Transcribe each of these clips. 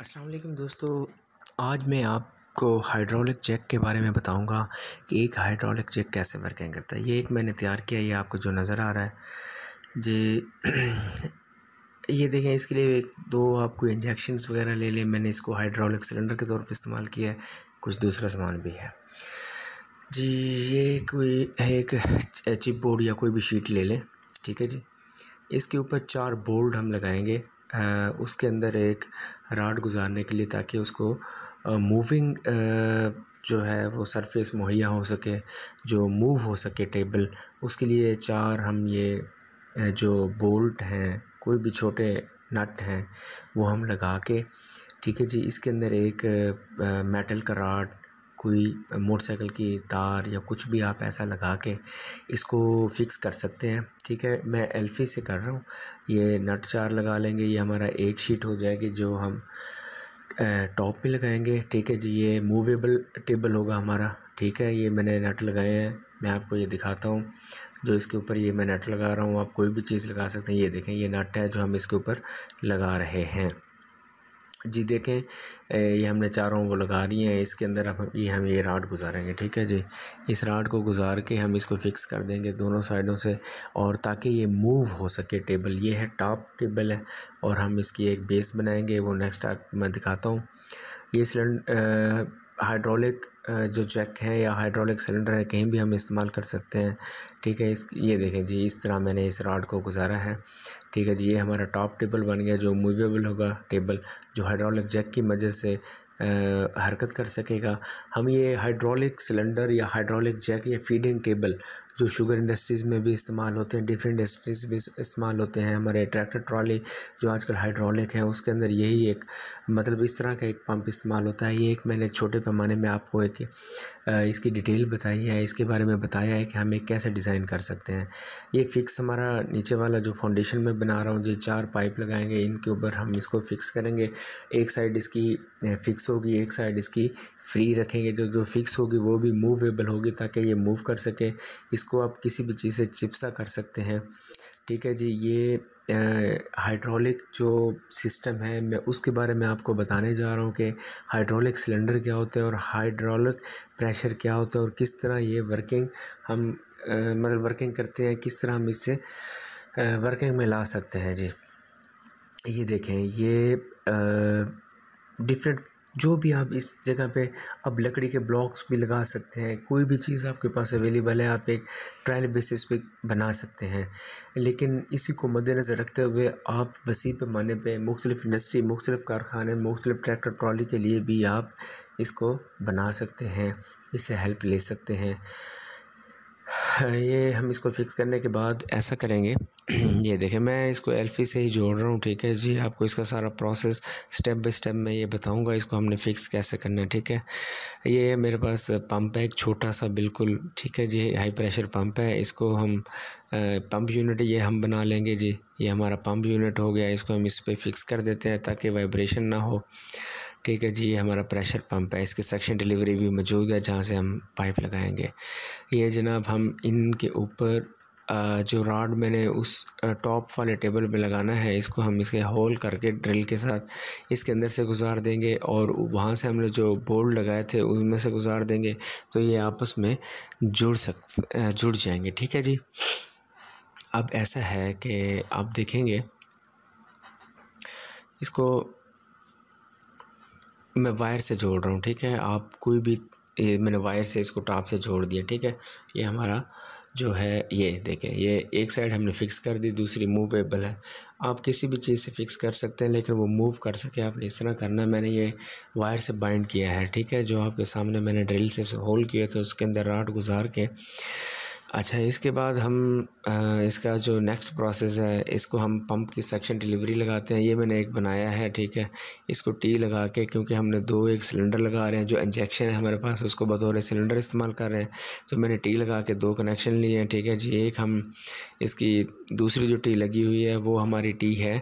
अस्सलाम वालेकुम दोस्तों आज मैं आपको हाइड्रोलिक चेक के बारे में बताऊंगा कि एक हाइड्रोलिक चेक कैसे वर्किंग करता है ये एक मैंने तैयार किया ये आपको जो नज़र आ रहा है जी ये देखें इसके लिए एक दो आपको इंजेक्शन वगैरह ले लें मैंने इसको हाइड्रोलिक सिलेंडर के तौर पर इस्तेमाल किया है कुछ दूसरा सामान भी है जी ये कोई एक चिप बोर्ड या कोई भी शीट ले लें ठीक है जी इसके ऊपर चार बोल्ट हम लगाएंगे उसके अंदर एक राड गुज़ारने के लिए ताकि उसको मूविंग जो है वो सरफेस मुहैया हो सके जो मूव हो सके टेबल उसके लिए चार हम ये जो बोल्ट हैं कोई भी छोटे नट हैं वो हम लगा के ठीक है जी इसके अंदर एक मेटल का राड कोई मोटरसाइकिल की तार या कुछ भी आप ऐसा लगा के इसको फ़िक्स कर सकते हैं ठीक है मैं एल्फ़ी से कर रहा हूँ ये नट चार लगा लेंगे ये हमारा एक शीट हो जाएगी जो हम टॉप पे लगाएंगे ठीक है जी ये मूवेबल टेबल होगा हमारा ठीक है ये मैंने नट लगाए हैं मैं आपको ये दिखाता हूँ जो इसके ऊपर ये मैं नट लगा रहा हूँ आप कोई भी चीज़ लगा सकते हैं ये देखें ये नट है जो हम इसके ऊपर लगा रहे हैं जी देखें ये हमने चारों वो लगा रही हैं इसके अंदर अब ये हम ये राड गुजारेंगे ठीक है जी इस राड को गुजार के हम इसको फ़िक्स कर देंगे दोनों साइडों से और ताकि ये मूव हो सके टेबल ये है टॉप टेबल है और हम इसकी एक बेस बनाएंगे वो नेक्स्ट आप मैं दिखाता हूँ ये सिलेंडर हाइड्रोलिक जो जैक है या हाइड्रोलिक सिलेंडर है कहीं भी हम इस्तेमाल कर सकते हैं ठीक है इस ये देखें जी इस तरह मैंने इस रॉड को गुजारा है ठीक है जी ये हमारा टॉप टेबल बन गया जो मूवेबल होगा टेबल जो हाइड्रोलिक जैक की मदद से आ, हरकत कर सकेगा हम ये हाइड्रोलिक सिलेंडर या हाइड्रोलिक जैक या फीडिंग टेबल जो शुगर इंडस्ट्रीज़ में भी इस्तेमाल होते हैं डिफरेंट इंडस्ट्रीज़ में इस्तेमाल होते हैं हमारे ट्रैक्टर ट्रॉली जो आजकल हाइड्रोलिक है उसके अंदर यही एक मतलब इस तरह का एक पम्प इस्तेमाल होता है ये एक मैंने छोटे पैमाने में आपको एक इसकी डिटेल बताई है इसके बारे में बताया है कि हम एक कैसे डिज़ाइन कर सकते हैं ये फिक्स हमारा नीचे वाला जो फाउंडेशन में बना रहा हूँ जो चार पाइप लगाएंगे इनके ऊपर हम इसको फिक्स करेंगे एक साइड इसकी फिक्स होगी एक साइड इसकी फ्री रखेंगे जो जो फिक्स होगी वो भी मूवेबल होगी ताकि ये मूव कर सके इस इसको आप किसी भी चीज़ से चिपसा कर सकते हैं ठीक है जी ये हाइड्रोलिक जो सिस्टम है मैं उसके बारे में आपको बताने जा रहा हूँ कि हाइड्रोलिक सिलेंडर क्या होते हैं और हाइड्रोलिक प्रेशर क्या होता है और किस तरह ये वर्किंग हम आ, मतलब वर्किंग करते हैं किस तरह हम इससे आ, वर्किंग में ला सकते हैं जी ये देखें ये डिफरेंट जो भी आप इस जगह पे अब लकड़ी के ब्लॉक्स भी लगा सकते हैं कोई भी चीज़ आपके पास अवेलेबल है आप एक ट्रायल बेसिस पे बना सकते हैं लेकिन इसी को मद्देनज़र रखते हुए आप वसी पैमाने पर मुख्तलिफ इंडस्ट्री मुख्तलिफ कारखाने मुख्तलिफ ट्रैक्टर ट्रॉली के लिए भी आप इसको बना सकते हैं इससे हेल्प ले सकते हैं ये हम इसको फिक्स करने के बाद ऐसा करेंगे ये देखें मैं इसको एल्फी से ही जोड़ रहा हूँ ठीक है जी आपको इसका सारा प्रोसेस स्टेप बाय स्टेप मैं ये बताऊँगा इसको हमने फ़िक्स कैसे करना है ठीक है ये मेरे पास पंप है एक छोटा सा बिल्कुल ठीक है जी हाई प्रेशर पंप है इसको हम पंप यूनिट ये हम बना लेंगे जी ये हमारा पंप यूनिट हो गया इसको हम इस पर फिक्स कर देते हैं ताकि वाइब्रेशन ना हो ठीक है जी ये हमारा प्रेशर पंप है इसकी सेक्शन डिलीवरी भी मौजूद है जहाँ से हम पाइप लगाएंगे ये जनाब हम इनके ऊपर जो राड मैंने उस टॉप वाले टेबल पे लगाना है इसको हम इसके होल करके ड्रिल के साथ इसके अंदर से गुजार देंगे और वहाँ से हमने जो बोल्ड लगाए थे उनमें से गुजार देंगे तो ये आपस में जुड़ सक जुड़ जाएंगे ठीक है जी अब ऐसा है कि आप देखेंगे इसको मैं वायर से जोड़ रहा हूँ ठीक है आप कोई भी ये मैंने वायर से इसको टॉप से जोड़ दिया ठीक है ये हमारा जो है ये देखें ये एक साइड हमने फ़िक्स कर दी दूसरी मूवेबल है आप किसी भी चीज़ से फ़िक्स कर सकते हैं लेकिन वो मूव कर सके आपने इस तरह करना है मैंने ये वायर से बाइंड किया है ठीक है जो आपके सामने मैंने ड्रिल से होल किया था उसके अंदर राट गुजार के अच्छा इसके बाद हम इसका जो नेक्स्ट प्रोसेस है इसको हम पंप की सेक्शन डिलीवरी लगाते हैं ये मैंने एक बनाया है ठीक है इसको टी लगा के क्योंकि हमने दो एक सिलेंडर लगा रहे हैं जो इंजेक्शन है हमारे पास उसको बतौर सिलेंडर इस्तेमाल कर रहे हैं तो मैंने टी लगा के दो कनेक्शन लिए हैं ठीक है जी एक हम इसकी दूसरी जो टी लगी हुई है वो हमारी टी है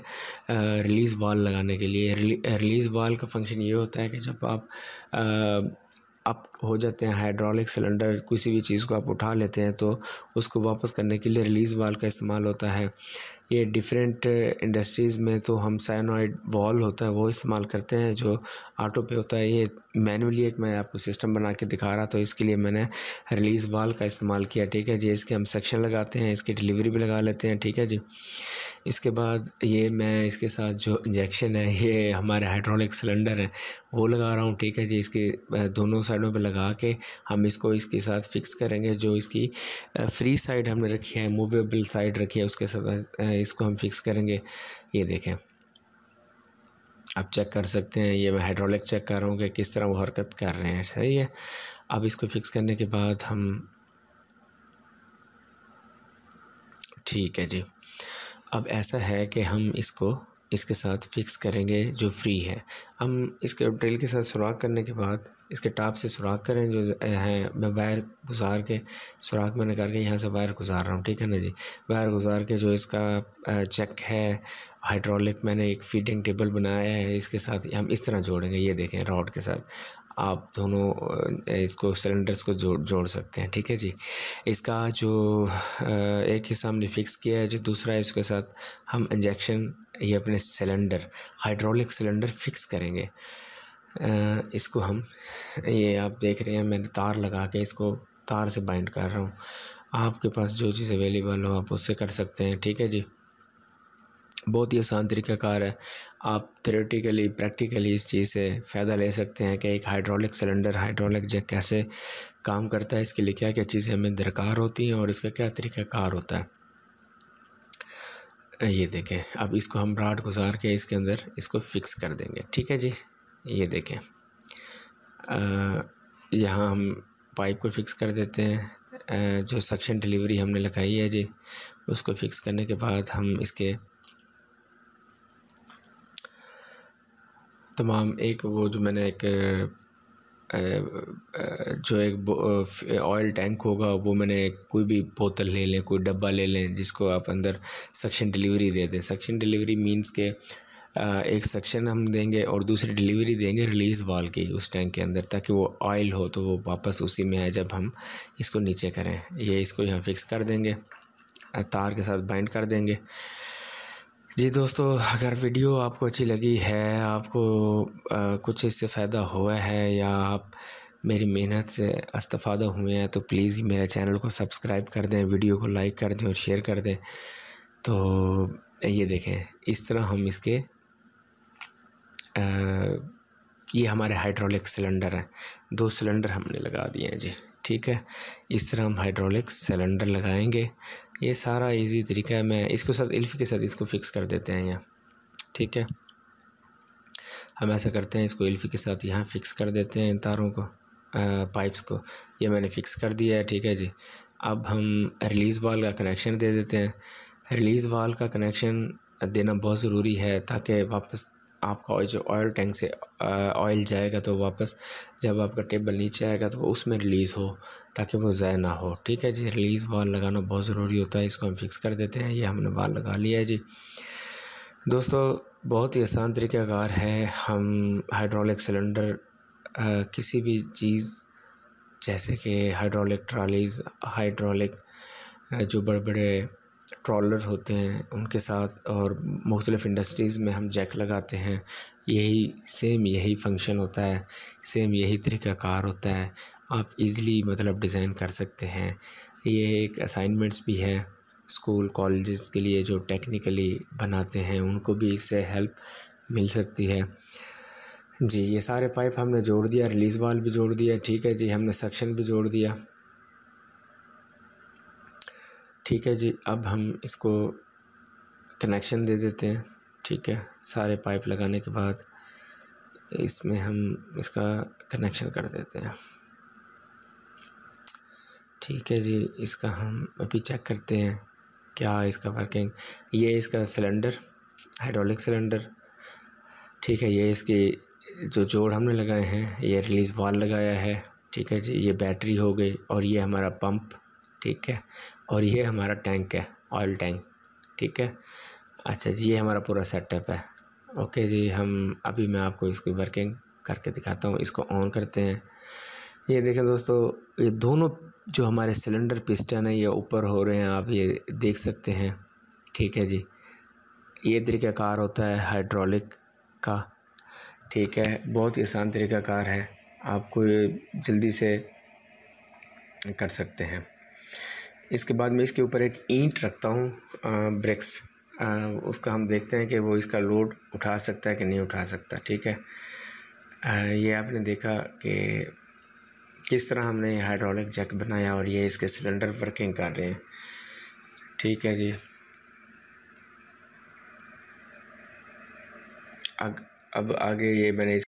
रिलीज़ बाल लगाने के लिए रिलीज़ बाल का फंक्शन ये होता है कि जब आप आप हो जाते हैं हाइड्रोलिक सिलेंडर किसी भी चीज़ को आप उठा लेते हैं तो उसको वापस करने के लिए रिलीज़ वाल का इस्तेमाल होता है ये डिफरेंट इंडस्ट्रीज़ में तो हम साइनॉइड वॉल होता है वो इस्तेमाल करते हैं जो ऑटो पे होता है ये मैनुअली एक मैं आपको सिस्टम बना के दिखा रहा था इसके लिए मैंने रिलीज़ वाल का इस्तेमाल किया ठीक है जी इसके हम सेक्शन लगाते हैं इसकी डिलीवरी भी लगा लेते हैं ठीक है जी इसके बाद ये मैं इसके साथ जो इंजेक्शन है ये हमारे हाइड्रोलिक सिलेंडर है वो लगा रहा हूँ ठीक है जी इसके दोनों साइडों पे लगा के हम इसको इसके साथ फिक्स करेंगे जो इसकी फ्री साइड हमने रखी है मूवेबल साइड रखी है उसके साथ इसको हम फिक्स करेंगे ये देखें आप चेक कर सकते हैं ये मैं हाइड्रोलिक चेक कर रहा हूँ कि किस तरह वो हरकत कर रहे हैं सही है अब इसको फिक्स करने के बाद हम ठीक है जी अब ऐसा है कि हम इसको इसके साथ फ़िक्स करेंगे जो फ्री है हम इसके ड्रिल के साथ सुराख करने के बाद इसके टाप से सुराख करें जो है मैं वायर गुजार के सुराख मैंने करके यहाँ से वायर गुजार रहा हूँ ठीक है ना जी वायर गुजार के जो इसका चेक है हाइड्रोलिक मैंने एक फीडिंग टेबल बनाया है इसके साथ हम इस तरह जोड़ेंगे ये देखें रॉड के साथ आप दोनों इसको सिलेंडर्स को जोड़ जोड़ सकते हैं ठीक है जी इसका जो एक हिस्सा हमने फ़िक्स किया है जो दूसरा है इसके साथ हम इंजेक्शन ये अपने सिलेंडर हाइड्रोलिक सिलेंडर फ़िक्स करेंगे इसको हम ये आप देख रहे हैं मैंने तार लगा के इसको तार से बाइंड कर रहा हूँ आपके पास जो चीज़ अवेलेबल हो आप उससे कर सकते हैं ठीक है जी बहुत ही आसान तरीक़ाकार है आप थ्योरेटिकली प्रैक्टिकली इस चीज़ से फ़ायदा ले सकते हैं कि एक हाइड्रोलिक सिलेंडर हाइड्रोलिक जग कैसे काम करता है इसके लिए क्या क्या चीज़ें हमें दरकार होती हैं और इसका क्या तरीक़ाकार होता है ये देखें अब इसको हम राड गुजार के इसके अंदर इसको फिक्स कर देंगे ठीक है जी ये देखें यहाँ हम पाइप को फिक्स कर देते हैं जो सक्शन डिलीवरी हमने लगाई है जी उसको फिक्स करने के बाद हम इसके तमाम एक वो जो मैंने एक जो एक ऑयल टैंक होगा वो मैंने कोई भी बोतल ले लें कोई डब्बा ले लें जिसको आप अंदर सक्शन डिलीवरी दे दें सक्शन डिलीवरी मींस के एक सेक्शन हम देंगे और दूसरी डिलीवरी देंगे रिलीज़ वाल की उस टैंक के अंदर ताकि वो ऑयल हो तो वो वापस उसी में है जब हम इसको नीचे करें ये इसको यहाँ फिक्स कर देंगे तार के साथ बाइंड कर देंगे जी दोस्तों अगर वीडियो आपको अच्छी लगी है आपको आ, कुछ इससे फ़ायदा हुआ है या आप मेरी मेहनत से इस्तफ़ादा हुए हैं तो प्लीज़ मेरे चैनल को सब्सक्राइब कर दें वीडियो को लाइक कर दें और शेयर कर दें तो ये देखें इस तरह हम इसके आ, ये हमारे हाइड्रोलिक सिलेंडर हैं दो सिलेंडर हमने लगा दिए हैं जी ठीक है इस तरह हम हाइड्रोलिक सिलेंडर लगाएंगे ये सारा इजी तरीका है मैं इसको साथ इल्फ़ के साथ इसको फ़िक्स कर देते हैं यहाँ ठीक है हम ऐसा करते हैं इसको इल्फ़ के साथ यहाँ फ़िक्स कर देते हैं इन तारों को पाइप्स को ये मैंने फ़िक्स कर दिया है ठीक है जी अब हम रिलीज़ वाल का कनेक्शन दे देते हैं रिलीज़ वाल का कनेक्शन देना बहुत ज़रूरी है ताकि वापस आपका जो ऑयल टैंक से ऑयल जाएगा तो वापस जब आपका टेबल नीचे आएगा तो उसमें रिलीज़ हो ताकि वो ज़ाय ना हो ठीक है जी रिलीज़ वाल लगाना बहुत ज़रूरी होता है इसको हम फिक्स कर देते हैं ये हमने वाल लगा लिया है जी दोस्तों बहुत ही आसान तरीक़ाकार है हम हाइड्रोलिक सिलेंडर किसी भी चीज़ जैसे कि हाइड्रोलिक ट्रालीज़ हाइड्रोलिक जो बड़े बड़े ट्रॉलर होते हैं उनके साथ और मुख्तलिफ़ इंडस्ट्रीज़ में हम जैक लगाते हैं यही सेम यही फंक्शन होता है सेम यही तरीक़ाकार होता है आप इज़िली मतलब डिज़ाइन कर सकते हैं ये एक असाइनमेंट्स भी है स्कूल कॉलेजेस के लिए जो टेक्निकली बनाते हैं उनको भी इससे हेल्प मिल सकती है जी ये सारे पाइप हमने जोड़ दिया रिलीज़ वाल भी जोड़ दिया ठीक है जी हमने सेक्शन भी जोड़ दिया ठीक है जी अब हम इसको कनेक्शन दे देते हैं ठीक है सारे पाइप लगाने के बाद इसमें हम इसका कनेक्शन कर देते हैं ठीक है जी इसका हम अभी चेक करते हैं क्या इसका वर्किंग ये इसका सिलेंडर हाइड्रोलिक सिलेंडर ठीक है ये इसकी जो जोड़ हमने लगाए हैं ये रिलीज़ वाल लगाया है ठीक है जी ये बैटरी हो गई और ये हमारा पंप ठीक है और ये हमारा टैंक है ऑयल टैंक ठीक है अच्छा जी ये हमारा पूरा सेटअप है ओके जी हम अभी मैं आपको इसकी वर्किंग करके दिखाता हूँ इसको ऑन करते हैं ये देखें दोस्तों ये दोनों जो हमारे सिलेंडर पिस्टन है ये ऊपर हो रहे हैं आप ये देख सकते हैं ठीक है जी ये तरीक़ाकार होता है हाइड्रोलिक का ठीक है बहुत ही आसान तरीक़ाकार है आपको ये जल्दी से कर सकते हैं इसके बाद मैं इसके ऊपर एक ईंट रखता हूँ ब्रिक्स उसका हम देखते हैं कि वो इसका लोड उठा सकता है कि नहीं उठा सकता ठीक है आ, ये आपने देखा कि किस तरह हमने हाइड्रोलिक जैक बनाया और ये इसके सिलेंडर वर्किंग कर रहे हैं ठीक है जी अग अब आगे ये मैंने